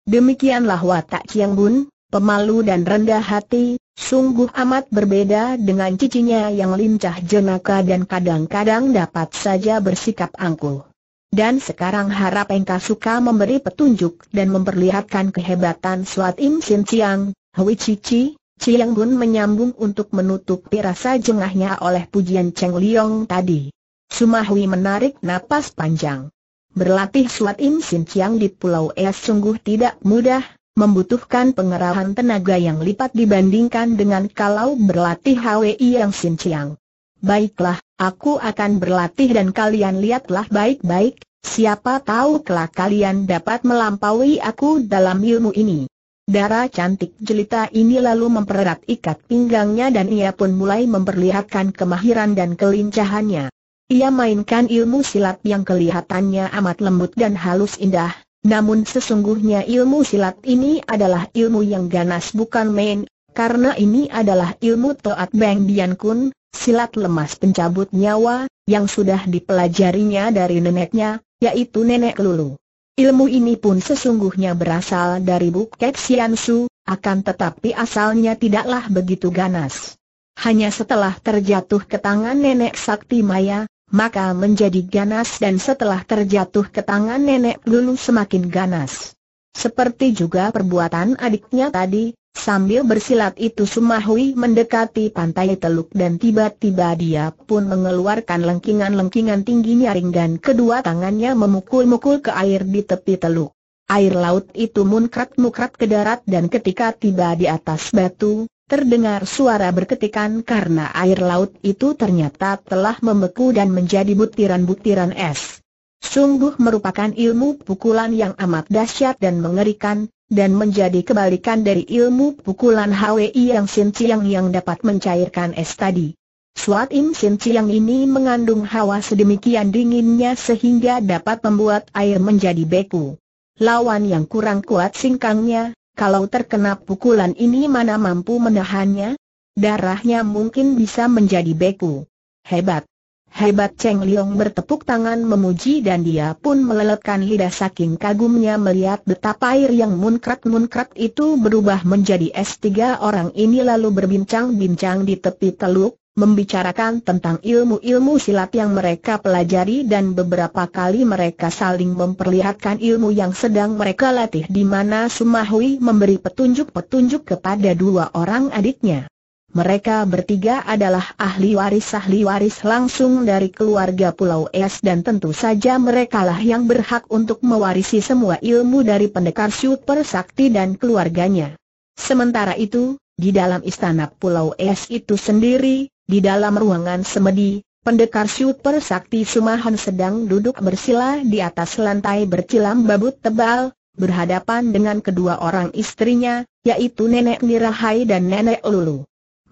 Demikianlah watak Chiang Bun, pemalu dan rendah hati, sungguh amat berbeda dengan cicinya yang lincah jenaka dan kadang-kadang dapat saja bersikap angkuh. Dan sekarang harap engkau suka memberi petunjuk dan memperlihatkan kehebatan Suat Im Sin Chiang, Hui Cici, Chiang Bun menyambung untuk menutupi rasa jengahnya oleh pujian Cheng Liong tadi. Sumahui menarik napas panjang. Berlatih Suat Im Sin Chiang di Pulau Es sungguh tidak mudah, membutuhkan pengerahan tenaga yang lipat dibandingkan dengan kalau berlatih HWI yang Sin Chiang. Baiklah, aku akan berlatih dan kalian lihatlah baik-baik, siapa tahu kelak kalian dapat melampaui aku dalam ilmu ini. Darah cantik jelita ini lalu mempererat ikat pinggangnya dan ia pun mulai memperlihatkan kemahiran dan kelincahannya. Ia mainkan ilmu silat yang kelihatannya amat lembut dan halus indah, namun sesungguhnya ilmu silat ini adalah ilmu yang ganas bukan main, karena ini adalah ilmu Toat Beng Dian Kun, silat lemas pencabut nyawa, yang sudah dipelajarinya dari neneknya, yaitu nenek Lulu. Ilmu ini pun sesungguhnya berasal dari buket Siansu, akan tetapi asalnya tidaklah begitu ganas. Hanya setelah terjatuh ke tangan nenek Sakti Maya, maka menjadi ganas dan setelah terjatuh ke tangan nenek dulu semakin ganas. Seperti juga perbuatan adiknya tadi, sambil bersilat itu Sumahui mendekati pantai teluk dan tiba-tiba dia pun mengeluarkan lengkingan-lengkingan tingginya nyaring dan kedua tangannya memukul-mukul ke air di tepi teluk. Air laut itu munkrat-mukrat ke darat dan ketika tiba di atas batu, Terdengar suara berketikan karena air laut itu ternyata telah membeku dan menjadi butiran-butiran es. Sungguh merupakan ilmu pukulan yang amat dahsyat dan mengerikan, dan menjadi kebalikan dari ilmu pukulan HWI yang Sin Chiang yang dapat mencairkan es tadi. Suat Im Sin Chiang ini mengandung hawa sedemikian dinginnya sehingga dapat membuat air menjadi beku. Lawan yang kurang kuat singkangnya, kalau terkena pukulan ini mana mampu menahannya? Darahnya mungkin bisa menjadi beku. Hebat. Hebat Cheng Liong bertepuk tangan memuji dan dia pun meleletkan lidah saking kagumnya melihat betapa air yang munkrat-munkrat itu berubah menjadi es tiga orang ini lalu berbincang-bincang di tepi teluk, membicarakan tentang ilmu-ilmu silat yang mereka pelajari dan beberapa kali mereka saling memperlihatkan ilmu yang sedang mereka latih di mana Sumahui memberi petunjuk-petunjuk kepada dua orang adiknya. Mereka bertiga adalah ahli waris-ahli waris langsung dari keluarga Pulau Es dan tentu saja merekalah yang berhak untuk mewarisi semua ilmu dari pendekar super sakti dan keluarganya. Sementara itu, di dalam istana Pulau Es itu sendiri, di dalam ruangan semedi, Pendekar Super Sakti Sumahan sedang duduk bersila di atas lantai bercilam babut tebal, berhadapan dengan kedua orang istrinya, yaitu Nenek Nirahai dan Nenek Lulu.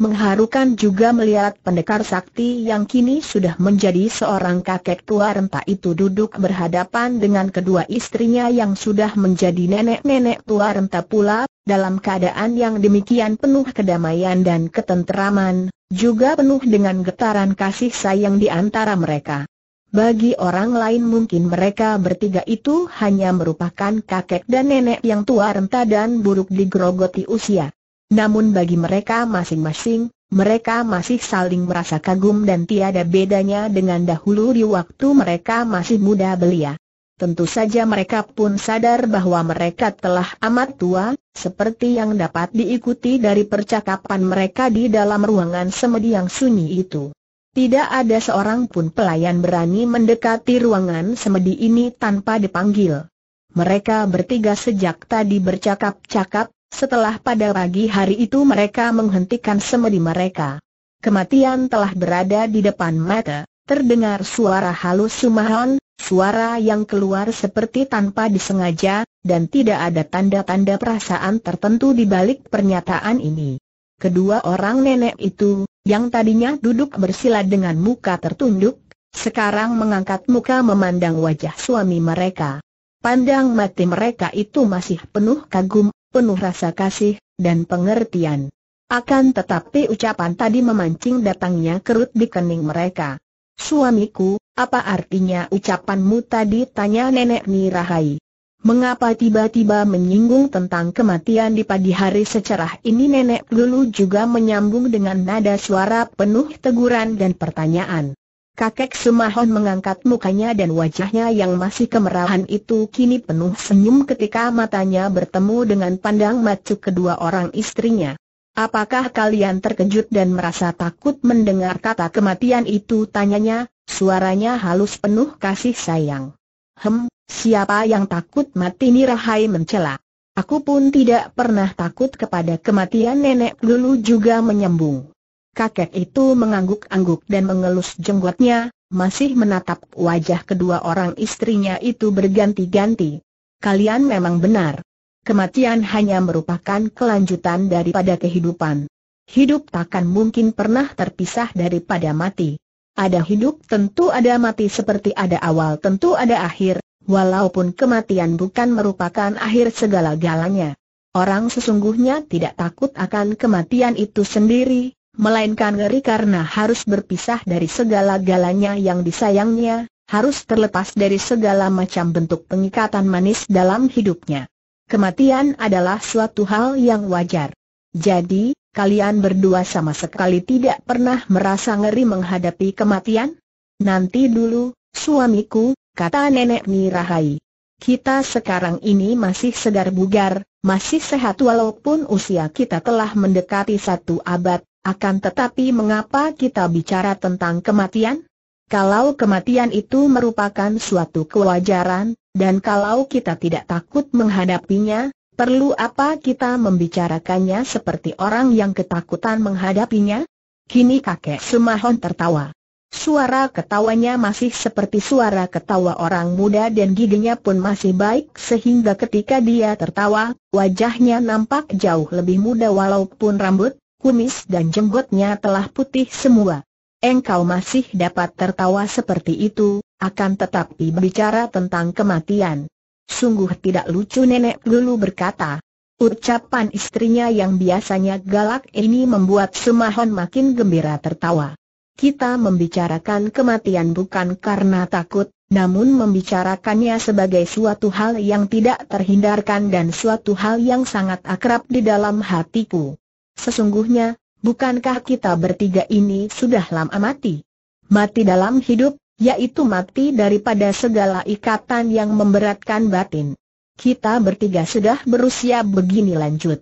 Mengharukan juga melihat pendekar sakti yang kini sudah menjadi seorang kakek tua renta itu duduk berhadapan dengan kedua istrinya yang sudah menjadi nenek-nenek tua renta pula, dalam keadaan yang demikian penuh kedamaian dan ketenteraman, juga penuh dengan getaran kasih sayang di antara mereka. Bagi orang lain mungkin mereka bertiga itu hanya merupakan kakek dan nenek yang tua renta dan buruk digerogoti usia. Namun bagi mereka masing-masing, mereka masih saling merasa kagum dan tiada bedanya dengan dahulu di waktu mereka masih muda belia. Tentu saja mereka pun sadar bahwa mereka telah amat tua, seperti yang dapat diikuti dari percakapan mereka di dalam ruangan semedi yang sunyi itu. Tidak ada seorang pun pelayan berani mendekati ruangan semedi ini tanpa dipanggil. Mereka bertiga sejak tadi bercakap-cakap, setelah pada pagi hari itu mereka menghentikan semedi mereka. Kematian telah berada di depan mata. Terdengar suara halus Sumahon, suara yang keluar seperti tanpa disengaja, dan tidak ada tanda-tanda perasaan tertentu di balik pernyataan ini. Kedua orang nenek itu, yang tadinya duduk bersila dengan muka tertunduk, sekarang mengangkat muka memandang wajah suami mereka. Pandang mati mereka itu masih penuh kagum, penuh rasa kasih, dan pengertian. Akan tetapi ucapan tadi memancing datangnya kerut di kening mereka. Suamiku, apa artinya ucapanmu tadi tanya nenek Nirahai? Mengapa tiba-tiba menyinggung tentang kematian di pagi hari secerah ini nenek lulu juga menyambung dengan nada suara penuh teguran dan pertanyaan. Kakek Sumahon mengangkat mukanya dan wajahnya yang masih kemerahan itu kini penuh senyum ketika matanya bertemu dengan pandang macu kedua orang istrinya. Apakah kalian terkejut dan merasa takut mendengar kata kematian itu? Tanyanya, suaranya halus penuh kasih sayang. Hem, siapa yang takut mati? Rahai mencela. Aku pun tidak pernah takut kepada kematian nenek Lulu juga menyembung. Kakek itu mengangguk-angguk dan mengelus jenggotnya, masih menatap wajah kedua orang istrinya itu berganti-ganti. Kalian memang benar. Kematian hanya merupakan kelanjutan daripada kehidupan. Hidup takkan mungkin pernah terpisah daripada mati. Ada hidup tentu ada mati seperti ada awal tentu ada akhir, walaupun kematian bukan merupakan akhir segala-galanya. Orang sesungguhnya tidak takut akan kematian itu sendiri, melainkan ngeri karena harus berpisah dari segala-galanya yang disayangnya, harus terlepas dari segala macam bentuk pengikatan manis dalam hidupnya. Kematian adalah suatu hal yang wajar. Jadi, kalian berdua sama sekali tidak pernah merasa ngeri menghadapi kematian? Nanti dulu, suamiku, kata nenek Nirahai. Kita sekarang ini masih segar bugar, masih sehat walaupun usia kita telah mendekati satu abad, akan tetapi mengapa kita bicara tentang kematian? Kalau kematian itu merupakan suatu kewajaran, dan kalau kita tidak takut menghadapinya, perlu apa kita membicarakannya seperti orang yang ketakutan menghadapinya? Kini kakek Sumahon tertawa. Suara ketawanya masih seperti suara ketawa orang muda dan giginya pun masih baik sehingga ketika dia tertawa, wajahnya nampak jauh lebih muda walaupun rambut, kumis dan jenggotnya telah putih semua engkau masih dapat tertawa seperti itu, akan tetapi bicara tentang kematian. Sungguh tidak lucu nenek dulu berkata. Ucapan istrinya yang biasanya galak ini membuat Sumahon makin gembira tertawa. Kita membicarakan kematian bukan karena takut, namun membicarakannya sebagai suatu hal yang tidak terhindarkan dan suatu hal yang sangat akrab di dalam hatiku. Sesungguhnya, bukankah kita bertiga ini sudah lama mati? Mati dalam hidup, yaitu mati daripada segala ikatan yang memberatkan batin. Kita bertiga sudah berusia begini lanjut.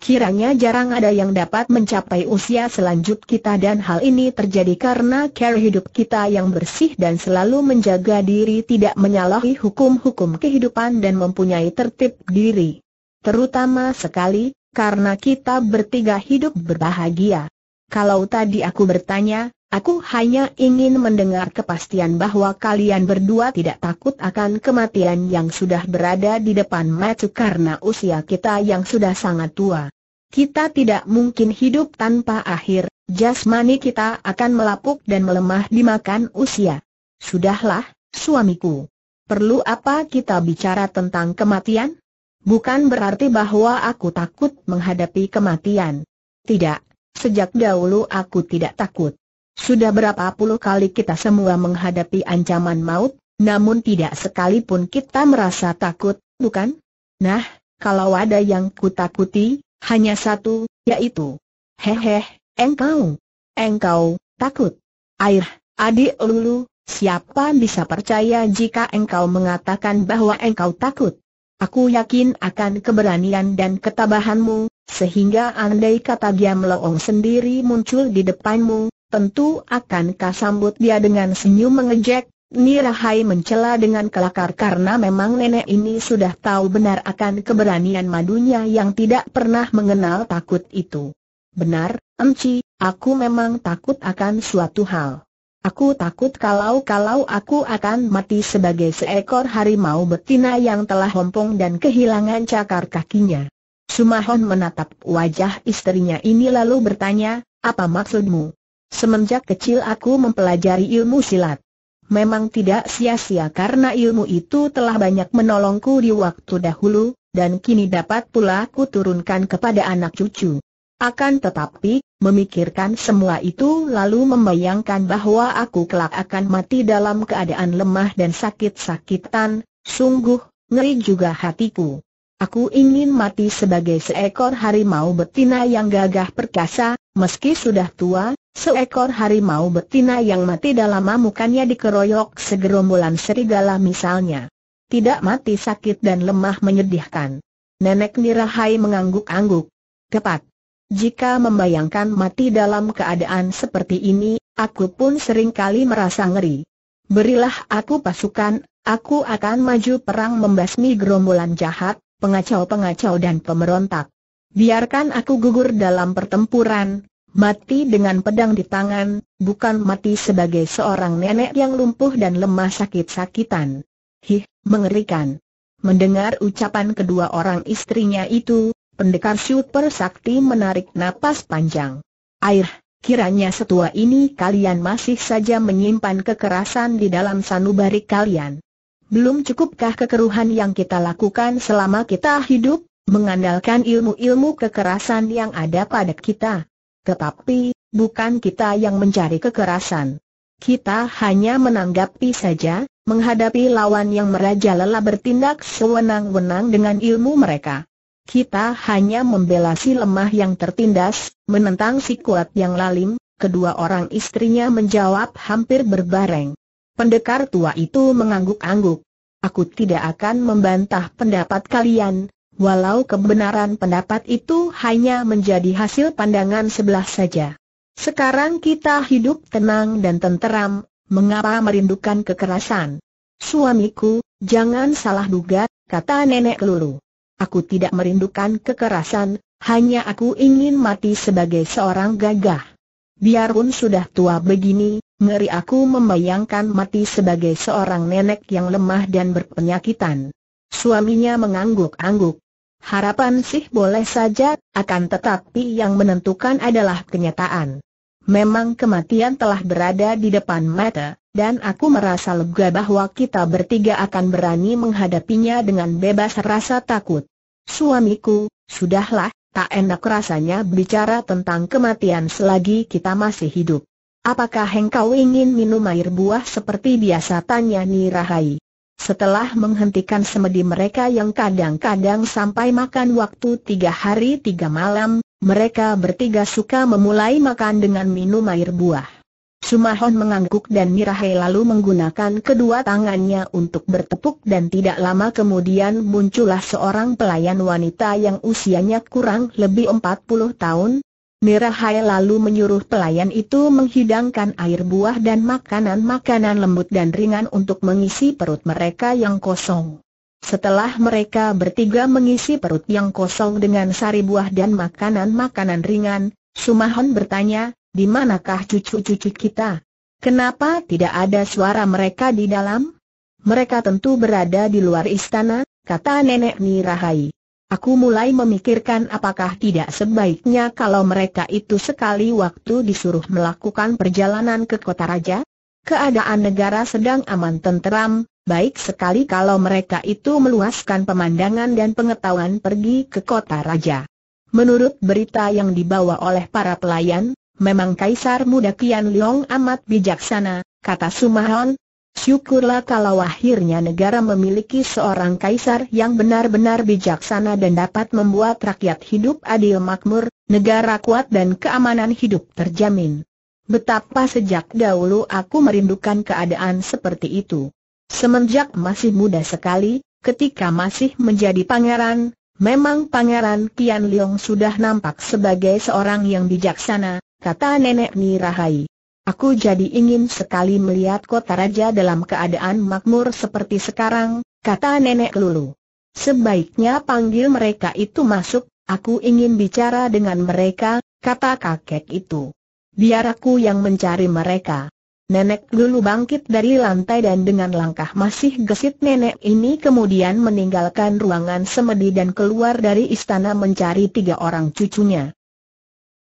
Kiranya jarang ada yang dapat mencapai usia selanjut kita dan hal ini terjadi karena care hidup kita yang bersih dan selalu menjaga diri tidak menyalahi hukum-hukum kehidupan dan mempunyai tertib diri. Terutama sekali, karena kita bertiga hidup berbahagia. Kalau tadi aku bertanya, aku hanya ingin mendengar kepastian bahwa kalian berdua tidak takut akan kematian yang sudah berada di depan mata karena usia kita yang sudah sangat tua. Kita tidak mungkin hidup tanpa akhir, jasmani kita akan melapuk dan melemah dimakan usia. Sudahlah, suamiku. Perlu apa kita bicara tentang kematian? bukan berarti bahwa aku takut menghadapi kematian. Tidak, sejak dahulu aku tidak takut. Sudah berapa puluh kali kita semua menghadapi ancaman maut, namun tidak sekalipun kita merasa takut, bukan? Nah, kalau ada yang kutakuti, hanya satu, yaitu Hehe, engkau, engkau, takut. Air, adik lulu, siapa bisa percaya jika engkau mengatakan bahwa engkau takut? Aku yakin akan keberanian dan ketabahanmu, sehingga andai kata dia melongo sendiri muncul di depanmu, tentu akan kau sambut dia dengan senyum mengejek. Nirahai mencela dengan kelakar karena memang nenek ini sudah tahu benar akan keberanian madunya yang tidak pernah mengenal takut itu. Benar, Emci, aku memang takut akan suatu hal. Aku takut kalau-kalau aku akan mati sebagai seekor harimau betina yang telah hompong dan kehilangan cakar kakinya. Sumahon menatap wajah istrinya ini lalu bertanya, apa maksudmu? Semenjak kecil aku mempelajari ilmu silat. Memang tidak sia-sia karena ilmu itu telah banyak menolongku di waktu dahulu, dan kini dapat pula ku turunkan kepada anak cucu. Akan tetapi, memikirkan semua itu lalu membayangkan bahwa aku kelak akan mati dalam keadaan lemah dan sakit-sakitan, sungguh, ngeri juga hatiku. Aku ingin mati sebagai seekor harimau betina yang gagah perkasa, meski sudah tua, seekor harimau betina yang mati dalam amukannya dikeroyok segerombolan serigala misalnya. Tidak mati sakit dan lemah menyedihkan. Nenek Nirahai mengangguk-angguk. Tepat. Jika membayangkan mati dalam keadaan seperti ini, aku pun seringkali merasa ngeri. Berilah aku pasukan, aku akan maju perang membasmi gerombolan jahat, pengacau-pengacau dan pemberontak. Biarkan aku gugur dalam pertempuran, mati dengan pedang di tangan, bukan mati sebagai seorang nenek yang lumpuh dan lemah sakit-sakitan. Hih, mengerikan. Mendengar ucapan kedua orang istrinya itu, Pendekar Super Sakti menarik napas panjang. Air, kiranya setua ini kalian masih saja menyimpan kekerasan di dalam sanubari kalian. Belum cukupkah kekeruhan yang kita lakukan selama kita hidup, mengandalkan ilmu-ilmu kekerasan yang ada pada kita? Tetapi, bukan kita yang mencari kekerasan. Kita hanya menanggapi saja, menghadapi lawan yang merajalela bertindak sewenang-wenang dengan ilmu mereka. Kita hanya membela si lemah yang tertindas, menentang si kuat yang lalim, kedua orang istrinya menjawab hampir berbareng. Pendekar tua itu mengangguk-angguk. Aku tidak akan membantah pendapat kalian, walau kebenaran pendapat itu hanya menjadi hasil pandangan sebelah saja. Sekarang kita hidup tenang dan tenteram, mengapa merindukan kekerasan? Suamiku, jangan salah duga, kata nenek Lulu. Aku tidak merindukan kekerasan, hanya aku ingin mati sebagai seorang gagah. Biarpun sudah tua begini, ngeri aku membayangkan mati sebagai seorang nenek yang lemah dan berpenyakitan. Suaminya mengangguk-angguk. Harapan sih boleh saja, akan tetapi yang menentukan adalah kenyataan. Memang kematian telah berada di depan mata, dan aku merasa lega bahwa kita bertiga akan berani menghadapinya dengan bebas rasa takut. Suamiku, sudahlah, tak enak rasanya bicara tentang kematian selagi kita masih hidup. Apakah hengkau ingin minum air buah seperti biasa tanya Nirahai? Setelah menghentikan semedi mereka yang kadang-kadang sampai makan waktu tiga hari tiga malam, mereka bertiga suka memulai makan dengan minum air buah. Sumahon mengangguk dan Mirahe lalu menggunakan kedua tangannya untuk bertepuk dan tidak lama kemudian muncullah seorang pelayan wanita yang usianya kurang lebih 40 tahun. Mirahai lalu menyuruh pelayan itu menghidangkan air buah dan makanan-makanan lembut dan ringan untuk mengisi perut mereka yang kosong. Setelah mereka bertiga mengisi perut yang kosong dengan sari buah dan makanan-makanan ringan, Sumahon bertanya, di manakah cucu-cucu kita? Kenapa tidak ada suara mereka di dalam? Mereka tentu berada di luar istana, kata nenek Nirahai. Aku mulai memikirkan apakah tidak sebaiknya kalau mereka itu sekali waktu disuruh melakukan perjalanan ke kota raja? Keadaan negara sedang aman tenteram, baik sekali kalau mereka itu meluaskan pemandangan dan pengetahuan pergi ke kota raja. Menurut berita yang dibawa oleh para pelayan, memang Kaisar muda Kian Leong amat bijaksana, kata Sumahon. Syukurlah kalau akhirnya negara memiliki seorang kaisar yang benar-benar bijaksana dan dapat membuat rakyat hidup adil makmur, negara kuat dan keamanan hidup terjamin. Betapa sejak dahulu aku merindukan keadaan seperti itu. Semenjak masih muda sekali, ketika masih menjadi pangeran, memang pangeran Kian Leong sudah nampak sebagai seorang yang bijaksana, kata nenek Nirahai. Aku jadi ingin sekali melihat kota raja dalam keadaan makmur seperti sekarang, kata nenek Lulu. Sebaiknya panggil mereka itu masuk, aku ingin bicara dengan mereka, kata kakek itu. Biar aku yang mencari mereka. Nenek Lulu bangkit dari lantai dan dengan langkah masih gesit nenek ini kemudian meninggalkan ruangan semedi dan keluar dari istana mencari tiga orang cucunya.